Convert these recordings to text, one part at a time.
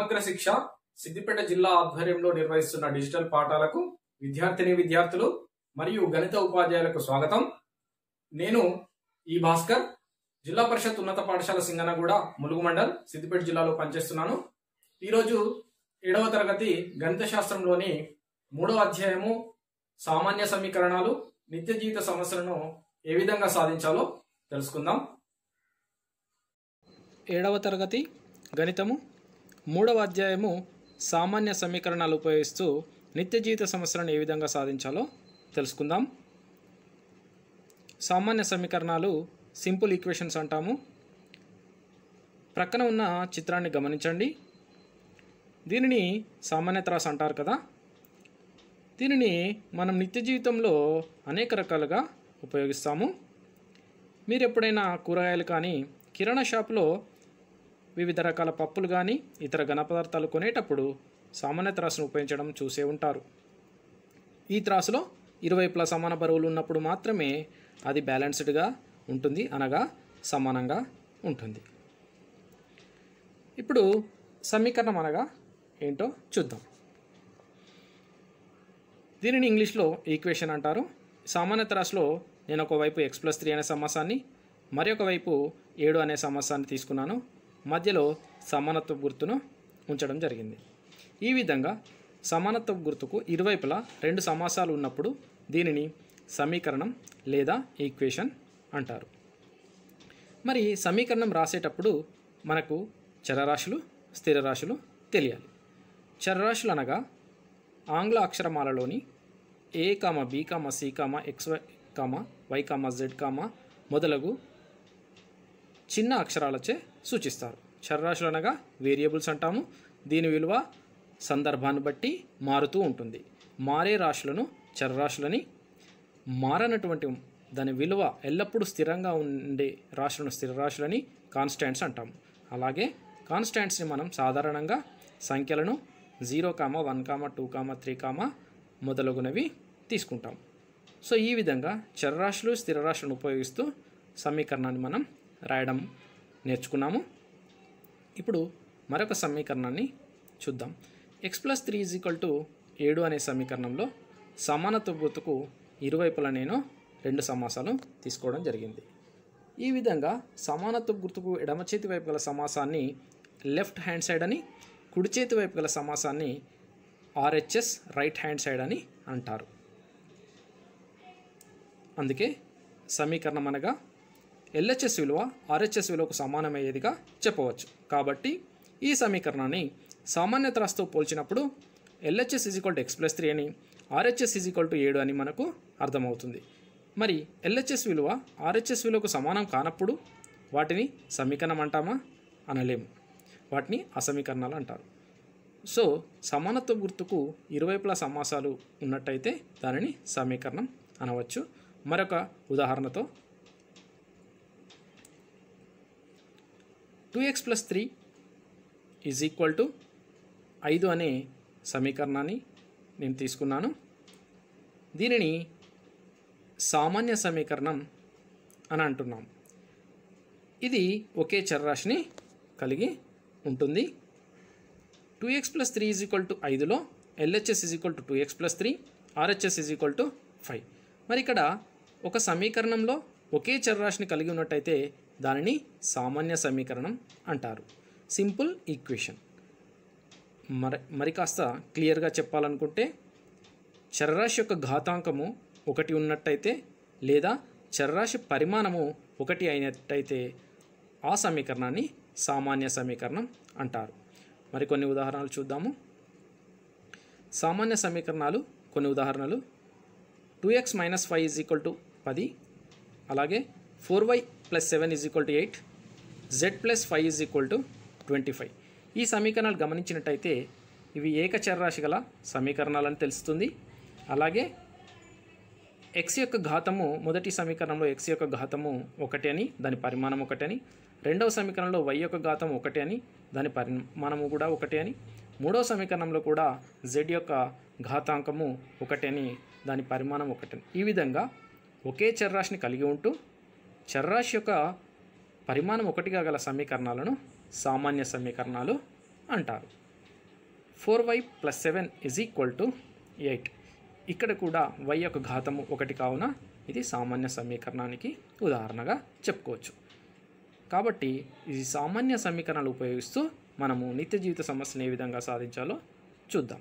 సమగ్ర శిక్ష సిద్దిపేట జిల్లా ఆధ్వర్యంలో నిర్వహిస్తున్న డిజిటల్ పాఠాలకు విద్యార్థిని విద్యార్థులు మరియు గణిత ఉపాధ్యాయులకు స్వాగతం నేను ఈ భాస్కర్ జిల్లా పరిషత్ ఉన్నత పాఠశాల సింగనగూడ ములుగు మండల్ సిద్దిపేట జిల్లాలో పనిచేస్తున్నాను ఈరోజు ఏడవ తరగతి గణిత శాస్త్రంలోని మూడవ అధ్యాయము సామాన్య సమీకరణాలు నిత్య జీవిత సమస్యలను ఏ విధంగా సాధించాలో తెలుసుకుందాం ఏడవ తరగతి గణితము మూడవ అధ్యాయము సామాన్య సమీకరణాలు ఉపయోగిస్తూ నిత్య జీవిత సమస్యలను ఏ విధంగా సాధించాలో తెలుసుకుందాం సామాన్య సమీకరణాలు సింపుల్ ఈక్వేషన్స్ అంటాము ప్రక్కన ఉన్న చిత్రాన్ని గమనించండి దీనిని సామాన్య త్రాస్ అంటారు కదా దీనిని మనం నిత్య జీవితంలో అనేక రకాలుగా ఉపయోగిస్తాము మీరు ఎప్పుడైనా కూరగాయలు కానీ కిరాణా షాప్లో వివిధ రకాల పప్పులు కానీ ఇతర ఘనపదార్థాలు కొనేటప్పుడు సామాన్య త్రాసును ఉపయోగించడం చూసే ఉంటారు ఈ త్రాసులో ఇరువైపులా సమాన బరువులు ఉన్నప్పుడు మాత్రమే అది బ్యాలెన్స్డ్గా ఉంటుంది అనగా సమానంగా ఉంటుంది ఇప్పుడు సమీకరణం అనగా ఏంటో చూద్దాం దీనిని ఇంగ్లీష్లో ఈక్వేషన్ అంటారు సామాన్య త్రాసులో నేను ఒకవైపు ఎక్స్ ప్లస్ త్రీ అనే సమాసాన్ని మరి ఒకవైపు ఏడు అనే సమాసాన్ని తీసుకున్నాను మధ్యలో సమానత్వ గుర్తును ఉంచడం జరిగింది ఈ విధంగా సమానత్వ గుర్తుకు ఇరువైపులా రెండు సమాసాలు ఉన్నప్పుడు దీనిని సమీకరణం లేదా ఈక్వేషన్ అంటారు మరి సమీకరణం రాసేటప్పుడు మనకు చరరాశులు స్థిర రాశులు తెలియాలి చరరాశులు అనగా ఆంగ్ల అక్షరమాలలోని A comma B comma C comma X comma why comma Z comma మొదలగు చిన్న అక్షరాలచే సూచిస్తారు చర్రాశులు అనగా వేరియబుల్స్ అంటాము దీని విలువ సందర్భాన్ని బట్టి మారుతూ ఉంటుంది మారే రాశులను చర్రాశులని మారనటువంటి దాని విలువ ఎల్లప్పుడూ స్థిరంగా ఉండే రాశులను స్థిర రాశులని కాన్స్టాంట్స్ అంటాము అలాగే కాన్స్టాంట్స్ని మనం సాధారణంగా సంఖ్యలను zero comma one comma two comma three comma మొదలగునవి తీసుకుంటాం సో ఈ విధంగా స్థిర స్థిరరాశులను ఉపయోగిస్తూ సమీకరణాన్ని మనం రాయడం నేర్చుకున్నాము ఇప్పుడు మరొక సమీకరణాన్ని చూద్దాం X plus three is equal to ఏడు అనే సమీకరణంలో సమానత్వ గుర్తుకు ఇరువైపుల నేను రెండు సమాసాలు తీసుకోవడం జరిగింది ఈ విధంగా సమానత్వ గుర్తుకు ఎడమ చేతి వైపు గల సమాసాన్ని లెఫ్ట్ హ్యాండ్ సైడ్ అని కుడి చేతి వైపు గల సమాసాన్ని ఆర్హెచ్ఎస్ రైట్ హ్యాండ్ సైడ్ అని అంటారు అందుకే సమీకరణం అనగా ఎల్హెచ్ఎస్ విలువ ఆర్హెచ్ఎస్ విలువకు సమానమయ్యేదిగా చెప్పవచ్చు కాబట్టి ఈ సమీకరణాన్ని సామాన్య త్రాస్తో పోల్చినప్పుడు LHS is to X plus three అని ఆర్హెచ్ఎస్ ఈజ్ టు ఏడు అని మనకు అర్థమవుతుంది మరి ఎల్హెచ్ఎస్ విలువ ఆర్హెచ్ఎస్ విలువకు సమానం కానప్పుడు వాటిని సమీకరణం అంటామా అనలేము వాటిని అసమీకరణాలు అంటారు సో సమానత్వ గుర్తుకు ఇరువైపుల సమాసాలు ఉన్నట్టయితే దానిని సమీకరణం అనవచ్చు మరొక ఉదాహరణతో two X plus three is equal to ఐదు అనే సమీకరణాన్ని నేను తీసుకున్నాను దీనిని సామాన్య సమీకరణం అని అంటున్నాం ఇది ఒకే చర్రాశిని కలిగి ఉంటుంది two X plus three is equal to ఐదులో LHS is equal to two X plus three RHS is equal to five మరి ఇక్కడ ఒక సమీకరణంలో ఒకే చరరాశిని కలిగి ఉన్నట్టయితే దానిని సామాన్య సమీకరణం అంటారు సింపుల్ ఈక్వేషన్ మరి మరి కాస్త క్లియర్గా చెప్పాలనుకుంటే చరరాశి యొక్క ఘాతాంకము ఒకటి ఉన్నట్టయితే లేదా చరరాశి పరిమాణము ఒకటి అయినట్టయితే ఆ సమీకరణాన్ని సామాన్య సమీకరణం అంటారు మరికొన్ని ఉదాహరణలు చూద్దాము సామాన్య సమీకరణాలు కొన్ని ఉదాహరణలు two X minus five is equal to పది అలాగే four Y plus seven is equal to eight Z plus five is equal to twenty five ఈ సమీకరణాలు గమనించినట్టయితే ఇవి ఏకచర్రాశి గల సమీకరణాలని తెలుస్తుంది అలాగే ఎక్స్ యొక్క ఘాతము మొదటి సమీకరణంలో ఎక్స్ యొక్క ఘాతము ఒకటి అని దాని పరిమాణం ఒకటి అని రెండవ సమీకరణంలో వై యొక్క ఘాతం ఒకటి అని దాని పరిమాణము కూడా ఒకటి అని మూడవ సమీకరణంలో కూడా జెడ్ యొక్క ఘాతాంకము ఒకటి అని దాని పరిమాణం ఒకటి ఈ విధంగా ఒకే చర్రాశిని కలిగి ఉంటూ చర్రాశి యొక్క పరిమాణం ఒకటిగా గల సమీకరణాలను సామాన్య సమీకరణాలు అంటారు four Y plus seven is equal to eight ఇక్కడ కూడా వై యొక్క ఘాతము ఒకటి కావున ఇది సామాన్య సమీకరణానికి ఉదాహరణగా చెప్పుకోవచ్చు కాబట్టి ఇది సామాన్య సమీకరణాలు ఉపయోగిస్తూ మనము నిత్య జీవిత సమస్యను ఏ విధంగా సాధించాలో చూద్దాం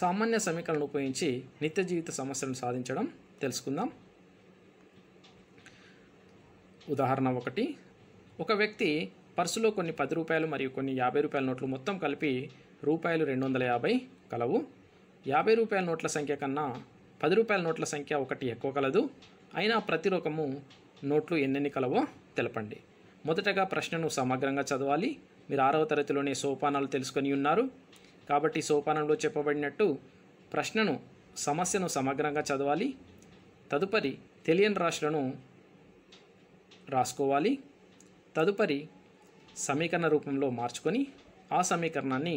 సామాన్య సమీకరణను ఉపయోగించి నిత్య జీవిత సమస్యలను సాధించడం తెలుసుకుందాం ఉదాహరణ ఒకటి ఒక వ్యక్తి పర్సులో కొన్ని పది రూపాయలు మరియు కొన్ని యాభై రూపాయల నోట్లు మొత్తం కలిపి రూపాయలు రెండు వందల యాభై కలవు యాభై రూపాయల నోట్ల సంఖ్య కన్నా పది రూపాయల నోట్ల సంఖ్య ఒకటి ఎక్కువ కలదు అయినా ప్రతి రకము నోట్లు ఎన్నెన్ని కలవో తెలపండి మొదటగా ప్రశ్నను సమగ్రంగా చదవాలి మీరు ఆరవ తరగతిలోనే సోపానాలు తెలుసుకొని ఉన్నారు కాబట్టి సోపానంలో చెప్పబడినట్టు ప్రశ్నను సమస్యను సమగ్రంగా చదవాలి తదుపరి తెలియని రాశులను రాసుకోవాలి తదుపరి సమీకరణ రూపంలో మార్చుకొని ఆ సమీకరణాన్ని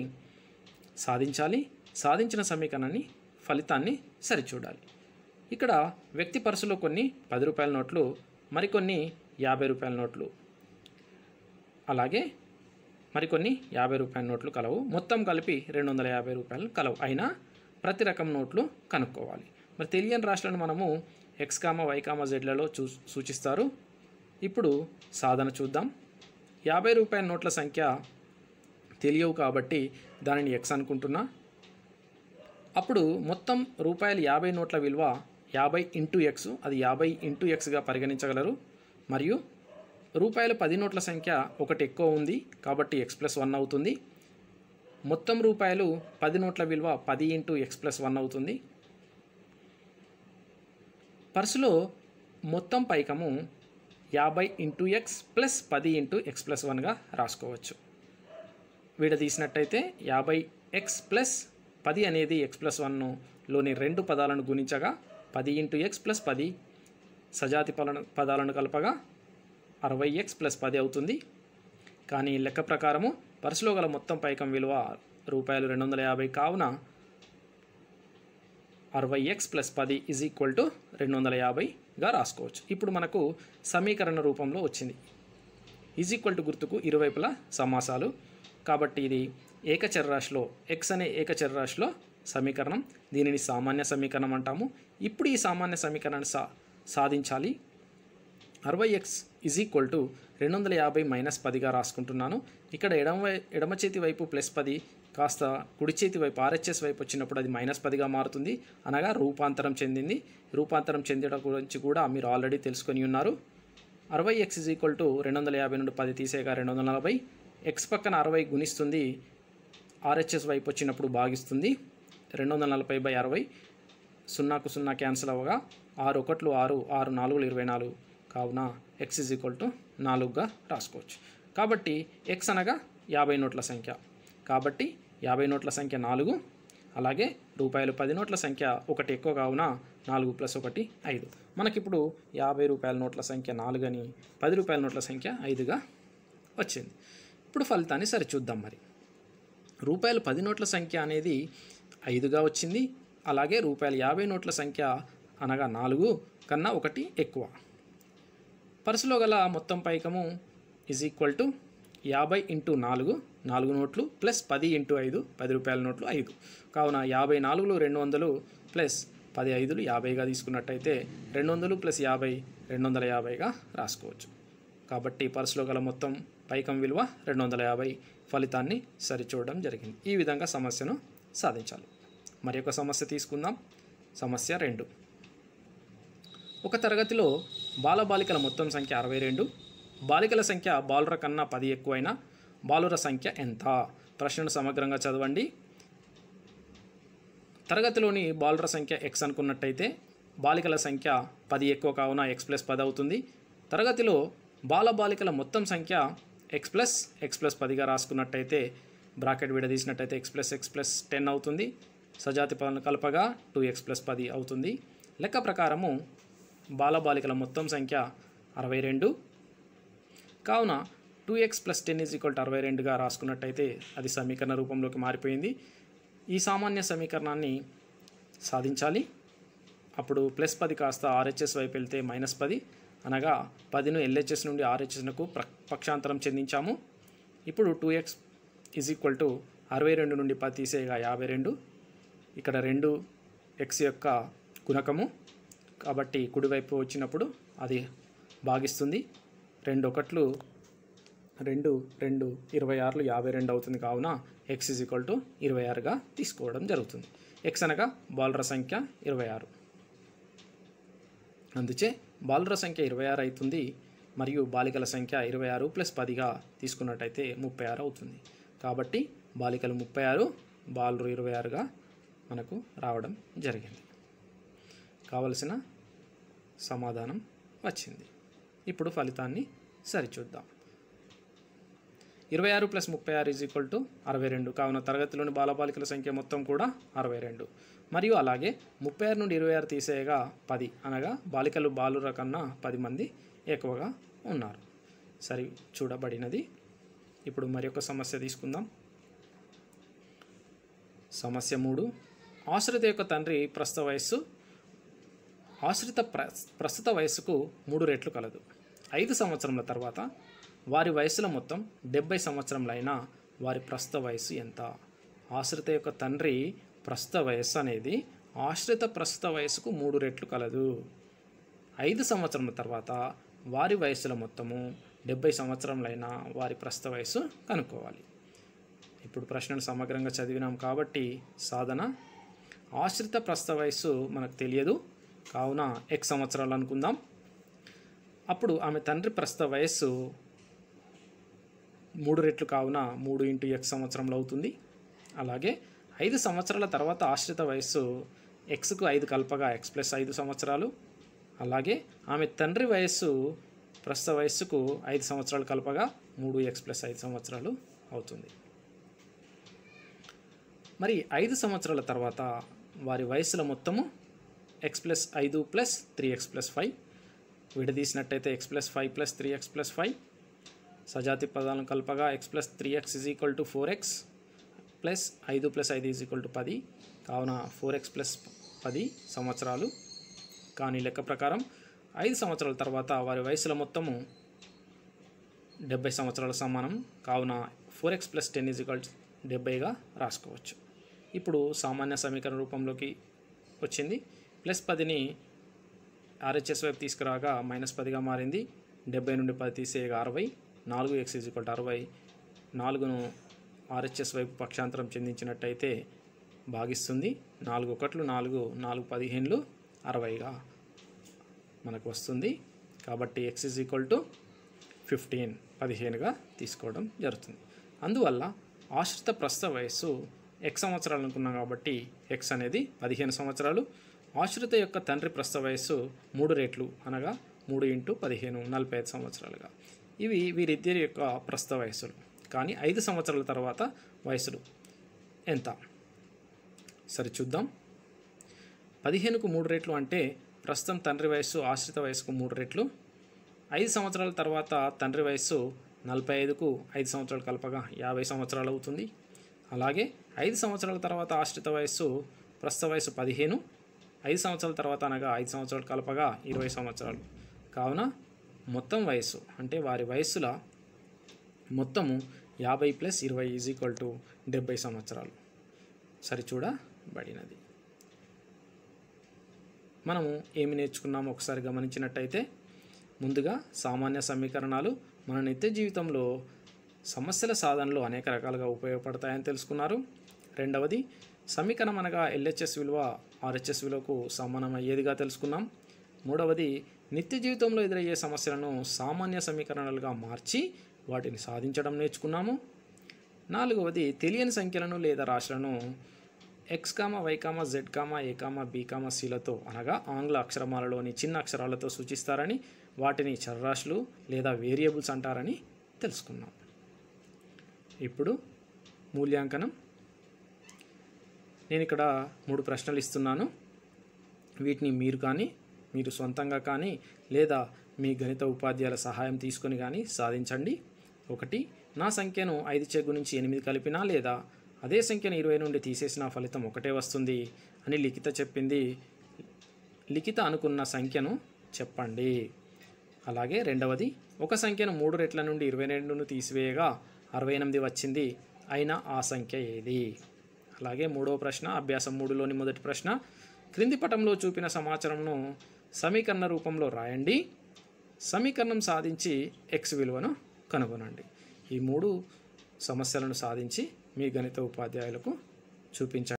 సాధించాలి సాధించిన సమీకరణాన్ని ఫలితాన్ని సరిచూడాలి ఇక్కడ వ్యక్తి పర్సులో కొన్ని పది రూపాయల నోట్లు మరికొన్ని యాభై రూపాయల నోట్లు అలాగే మరికొన్ని యాభై రూపాయల నోట్లు కలవు మొత్తం కలిపి రెండు వందల యాభై రూపాయలు కలవు అయినా ప్రతి రకం నోట్లు కనుక్కోవాలి మరి తెలియని రాష్ట్రాలను మనము ఎక్స్కామ వైకామ జెడ్లలో చూ సూచిస్తారు ఇప్పుడు సాధన చూద్దాం యాభై రూపాయల నోట్ల సంఖ్య తెలియవు కాబట్టి దానిని ఎక్స్ అనుకుంటున్నా అప్పుడు మొత్తం రూపాయలు యాభై నోట్ల విలువ యాభై ఇంటూ ఎక్స్ అది యాభై ఇంటూ ఎక్స్గా పరిగణించగలరు మరియు రూపాయలు పది నోట్ల సంఖ్య ఒకటి ఎక్కువ ఉంది కాబట్టి ఎక్స్ ప్లస్ వన్ అవుతుంది మొత్తం రూపాయలు పది నోట్ల విలువ పది ఇంటూ ఎక్స్ ప్లస్ వన్ అవుతుంది పర్సులో మొత్తం పైకము యాభై ఇంటూ ఎక్స్ ప్లస్ పది ఇంటూ ఎక్స్ ప్లస్ వన్గా రాసుకోవచ్చు విడదీసినట్టయితే యాభై ఎక్స్ ప్లస్ పది అనేది ఎక్స్ ప్లస్ వన్లోని రెండు పదాలను గుణించగా పది ఇంటూ ఎక్స్ ప్లస్ పది సజాతి పదాలను కలపగా అరవై ఎక్స్ ప్లస్ పది అవుతుంది కానీ లెక్క ప్రకారము పర్సులో గల మొత్తం పైకం విలువ రూపాయలు రెండు వందల యాభై కావున అరవై ఎక్స్ ప్లస్ పది ఈజ్ ఈక్వల్ టు రెండు వందల యాభైగా రాసుకోవచ్చు ఇప్పుడు మనకు సమీకరణ రూపంలో వచ్చింది ఈజ్ ఈక్వల్ టు గుర్తుకు ఇరువైపుల సమాసాలు కాబట్టి ఇది ఏకచర్రాశిలో ఎక్స్ అనే ఏకచర్రాశిలో సమీకరణం దీనిని సామాన్య సమీకరణం అంటాము ఇప్పుడు ఈ సామాన్య సమీకరణాన్ని సా సాధించాలి అరవై ఎక్స్ ఈజ్ ఈక్వల్ టు రెండు వందల యాభై మైనస్ పదిగా రాసుకుంటున్నాను ఇక్కడ ఎడమ ఎడమ చేతి వైపు ప్లస్ పది కాస్త కుడి చేతి వైపు ఆర్హెచ్ఎస్ వైపు వచ్చినప్పుడు అది మైనస్ పదిగా మారుతుంది అనగా రూపాంతరం చెందింది రూపాంతరం చెందడం గురించి కూడా మీరు ఆల్రెడీ తెలుసుకొని ఉన్నారు అరవై ఎక్స్ ఇజ్ ఈక్వల్ టు రెండు వందల యాభై నుండి పది తీసేగా రెండు వందల నలభై ఎక్స్ పక్కన అరవై గుణిస్తుంది ఆర్హెచ్ఎస్ వైపు వచ్చినప్పుడు భాగిస్తుంది రెండు వందల నలభై బై అరవై సున్నాకు సున్నా క్యాన్సిల్ అవ్వగా ఆరు ఒకట్లు ఆరు ఆరు నాలుగులు ఇరవై నాలుగు కావున ఎక్స్ ఇజ్ ఈక్వల్ టు నాలుగుగా రాసుకోవచ్చు కాబట్టి ఎక్స్ అనగా యాభై నోట్ల సంఖ్య కాబట్టి యాభై నోట్ల సంఖ్య నాలుగు అలాగే రూపాయలు పది నోట్ల సంఖ్య ఒకటి ఎక్కువ కావున నాలుగు ప్లస్ ఒకటి ఐదు మనకిప్పుడు యాభై రూపాయల నోట్ల సంఖ్య నాలుగని పది రూపాయల నోట్ల సంఖ్య ఐదుగా వచ్చింది ఇప్పుడు ఫలితాన్ని సరిచూద్దాం మరి రూపాయలు పది నోట్ల సంఖ్య అనేది ఐదుగా వచ్చింది అలాగే రూపాయలు యాభై నోట్ల సంఖ్య అనగా నాలుగు కన్నా ఒకటి ఎక్కువ పర్సులో గల మొత్తం పైకము ఈజ్ ఈక్వల్ టు యాభై ఇంటూ నాలుగు నాలుగు నోట్లు ప్లస్ పది ఇంటూ ఐదు పది రూపాయల నోట్లు ఐదు కావున యాభై నాలుగులు రెండు వందలు ప్లస్ పది ఐదులు యాభైగా తీసుకున్నట్టయితే రెండు వందలు ప్లస్ యాభై రెండు వందల యాభైగా రాసుకోవచ్చు కాబట్టి పర్సులో గల మొత్తం పైకం విలువ రెండు వందల యాభై ఫలితాన్ని సరిచూడడం జరిగింది ఈ విధంగా సమస్యను సాధించాలి మరి సమస్య తీసుకుందాం సమస్య రెండు ఒక తరగతిలో బాలబాలికల మొత్తం సంఖ్య అరవై రెండు బాలికల సంఖ్య బాలుర కన్నా పది ఎక్కువైనా బాలుర సంఖ్య ఎంత ప్రశ్నను సమగ్రంగా చదవండి తరగతిలోని బాలుర సంఖ్య ఎక్స్ అనుకున్నట్టయితే బాలికల సంఖ్య పది ఎక్కువ కావున ఎక్స్ ప్లస్ పది అవుతుంది తరగతిలో బాలబాలికల మొత్తం సంఖ్య ఎక్స్ ప్లస్ ఎక్స్ ప్లస్ పదిగా రాసుకున్నట్టయితే బ్రాకెట్ విడదీసినట్టయితే X plus X plus ten అవుతుంది సజాతి కలపగా టూ ఎక్స్ ప్లస్ పది అవుతుంది లెక్క ప్రకారము బాలబాలికల మొత్తం సంఖ్య అరవై రెండు కావున two X plus ten is equal to అరవై రెండుగా రాసుకున్నట్టయితే అది సమీకరణ రూపంలోకి మారిపోయింది ఈ సామాన్య సమీకరణాన్ని సాధించాలి అప్పుడు ప్లస్ పది కాస్త ఆర్హెచ్ఎస్ వైపు వెళ్తే మైనస్ పది అనగా పదిను ఎల్హెచ్ఎస్ నుండి ఆర్హెచ్ఎస్నకు పక్షాంతరం చెందించాము ఇప్పుడు two X is equal to అరవై రెండు నుండి పది తీసేగా యాభై రెండు ఇక్కడ రెండు ఎక్స్ యొక్క గుణకము కాబట్టి కుడివైపు వచ్చినప్పుడు అది భాగిస్తుంది రెండు ఒకట్లు రెండు రెండు ఇరవై ఆరులు యాభై రెండు అవుతుంది కావున ఎక్స్ ఇజ్ ఈక్వల్ టు ఇరవై ఆరుగా తీసుకోవడం జరుగుతుంది ఎక్స్ అనగా బాలర సంఖ్య ఇరవై ఆరు అందుచే బాలర సంఖ్య ఇరవై ఆరు అవుతుంది మరియు బాలికల సంఖ్య ఇరవై ఆరు ప్లస్ పదిగా తీసుకున్నట్టయితే ముప్పై ఆరు అవుతుంది కాబట్టి బాలికలు ముప్పై ఆరు బాలరు ఇరవై ఆరుగా మనకు రావడం జరిగింది కావలసిన సమాధానం వచ్చింది ఇప్పుడు ఫలితాన్ని సరిచూద్దాం ఇరవై ఆరు ప్లస్ ముప్పై ఆరు ఈజ్ ఈక్వల్ టు అరవై రెండు కావున తరగతిలోని బాలబాలికల సంఖ్య మొత్తం కూడా అరవై రెండు మరియు అలాగే ముప్పై ఆరు నుండి ఇరవై ఆరు తీసేయగా పది అనగా బాలికలు బాలుర కన్నా పది మంది ఎక్కువగా ఉన్నారు సరి చూడబడినది ఇప్పుడు మరి ఒక సమస్య తీసుకుందాం సమస్య మూడు ఆశ్రిత యొక్క తండ్రి ప్రస్తుత వయస్సు ఆశ్రిత ప్ర ప్రస్తుత వయస్సుకు మూడు రెట్లు కలదు ఐదు సంవత్సరముల తర్వాత వారి వయసులో మొత్తం డెబ్బై సంవత్సరములైనా వారి ప్రస్తుత వయసు ఎంత ఆశ్రిత యొక్క తండ్రి ప్రస్తుత వయస్సు అనేది ఆశ్రిత ప్రస్తుత వయసుకు మూడు రెట్లు కలదు ఐదు సంవత్సరముల తర్వాత వారి వయసుల మొత్తము డెబ్బై సంవత్సరములైన వారి ప్రస్తుత వయసు కనుక్కోవాలి ఇప్పుడు ప్రశ్నను సమగ్రంగా చదివినాం కాబట్టి సాధన ఆశ్రిత ప్రస్తుత వయస్సు మనకు తెలియదు కావున ఎక్ సంవత్సరాలు అనుకుందాం అప్పుడు ఆమె తండ్రి ప్రస్తుత వయస్సు మూడు రెట్లు కావున మూడు ఇంటూ ఎక్స్ సంవత్సరంలో అవుతుంది అలాగే ఐదు సంవత్సరాల తర్వాత ఆశ్రిత వయస్సు ఎక్స్కు ఐదు కలపగా ఎక్స్ ప్లస్ ఐదు సంవత్సరాలు అలాగే ఆమె తండ్రి వయస్సు ప్రస్తుత వయస్సుకు ఐదు సంవత్సరాలు కలపగా మూడు ఎక్స్ ప్లస్ ఐదు సంవత్సరాలు అవుతుంది మరి ఐదు సంవత్సరాల తర్వాత వారి వయస్సుల మొత్తము ఎక్స్ ప్లస్ ఐదు plus three x plus five విడదీసినట్టయితే X plus five plus three x plus five సజాతి పదాలను కలపగా x plus three x is equal to four x plus ఐదు ప్లస్ ఐదు ఈజ్ ఈక్వల్ టు పది కావున ఫోర్ ఎక్స్ ప్లస్ పది సంవత్సరాలు కానీ లెక్క ప్రకారం ఐదు సంవత్సరాల తర్వాత వారి వయసుల మొత్తము డెబ్బై సంవత్సరాల సమానం కావున four x plus ten is equal డెబ్బైగా రాసుకోవచ్చు ఇప్పుడు సామాన్య సమీకరణ రూపంలోకి వచ్చింది ప్లస్ పదిని ఆర్హెచ్ఎస్ వైపు తీసుకురాగా మైనస్ పదిగా మారింది డెబ్బై నుండి పది తీసేయగా అరవై నాలుగు ఎక్స్ ఈజ్ అరవై నాలుగును ఆర్హెచ్ఎస్ వైపు పక్షాంతరం చెందించినట్టయితే భాగిస్తుంది నాలుగు ఒకట్లు నాలుగు నాలుగు పదిహేనులు అరవైగా మనకు వస్తుంది కాబట్టి x is equal to fifteen పదిహేనుగా తీసుకోవడం జరుగుతుంది అందువల్ల ఆశ్రిత ప్రస్తుత వయస్సు ఎక్స్ సంవత్సరాలు అనుకున్నాం కాబట్టి ఎక్స్ అనేది పదిహేను సంవత్సరాలు ఆశ్రిత యొక్క తండ్రి ప్రస్తుత వయస్సు మూడు రేట్లు అనగా మూడు ఇంటూ పదిహేను నలభై ఐదు సంవత్సరాలుగా ఇవి వీరిద్దరి యొక్క ప్రస్తుత వయస్సులు కానీ ఐదు సంవత్సరాల తర్వాత వయసులు ఎంత సరే చూద్దాం పదిహేనుకు మూడు రేట్లు అంటే ప్రస్తుతం తండ్రి వయస్సు ఆశ్రిత వయసుకు మూడు రెట్లు ఐదు సంవత్సరాల తర్వాత తండ్రి వయస్సు నలభై ఐదుకు ఐదు సంవత్సరాలు కలపగా యాభై సంవత్సరాలు అవుతుంది అలాగే ఐదు సంవత్సరాల తర్వాత ఆశ్రిత వయస్సు ప్రస్తుత వయసు పదిహేను ఐదు సంవత్సరాల తర్వాత అనగా ఐదు సంవత్సరాలు కలపగా ఇరవై సంవత్సరాలు కావున మొత్తం వయస్సు అంటే వారి వయస్సుల మొత్తము యాభై ప్లస్ ఇరవై ఈజ్ ఈక్వల్ టు డెబ్బై సంవత్సరాలు సరిచూడబడినది మనము ఏమి నేర్చుకున్నామో ఒకసారి గమనించినట్టయితే ముందుగా సామాన్య సమీకరణాలు మన నిత్య జీవితంలో సమస్యల సాధనలు అనేక రకాలుగా ఉపయోగపడతాయని తెలుసుకున్నారు రెండవది సమీకరణం అనగా ఎల్హెచ్ఎస్ విలువ ఆర్హెచ్ఎస్ విలువకు సమానమయ్యేదిగా తెలుసుకున్నాం మూడవది నిత్య జీవితంలో ఎదురయ్యే సమస్యలను సామాన్య సమీకరణలుగా మార్చి వాటిని సాధించడం నేర్చుకున్నాము నాలుగవది తెలియని సంఖ్యలను లేదా రాశులను x comma why comma Z comma A comma B comma సీలతో అనగా ఆంగ్ల అక్షరమాలలోని చిన్న అక్షరాలతో సూచిస్తారని వాటిని చర్రాశులు లేదా వేరియబుల్స్ అంటారని తెలుసుకున్నాం ఇప్పుడు మూల్యాంకనం నేను ఇక్కడ మూడు ప్రశ్నలు ఇస్తున్నాను వీటిని మీరు కానీ మీరు సొంతంగా కానీ లేదా మీ గణిత ఉపాధ్యాయుల సహాయం తీసుకొని కానీ సాధించండి ఒకటి నా సంఖ్యను ఐదు చెగు నుంచి ఎనిమిది కలిపినా లేదా అదే సంఖ్యను ఇరవై నుండి తీసేసిన ఫలితం ఒకటే వస్తుంది అని లిఖిత చెప్పింది లిఖిత అనుకున్న సంఖ్యను చెప్పండి అలాగే రెండవది ఒక సంఖ్యను మూడు రెట్ల నుండి ఇరవై రెండును తీసివేయగా అరవై ఎనిమిది వచ్చింది అయినా ఆ సంఖ్య ఏది అలాగే మూడవ ప్రశ్న అభ్యాసం మూడులోని మొదటి ప్రశ్న క్రింది పటంలో చూపిన సమాచారంను సమీకరణ రూపంలో రాయండి సమీకరణం సాధించి ఎక్స్ విలువను కనుగొనండి ఈ మూడు సమస్యలను సాధించి మీ గణిత ఉపాధ్యాయులకు చూపించండి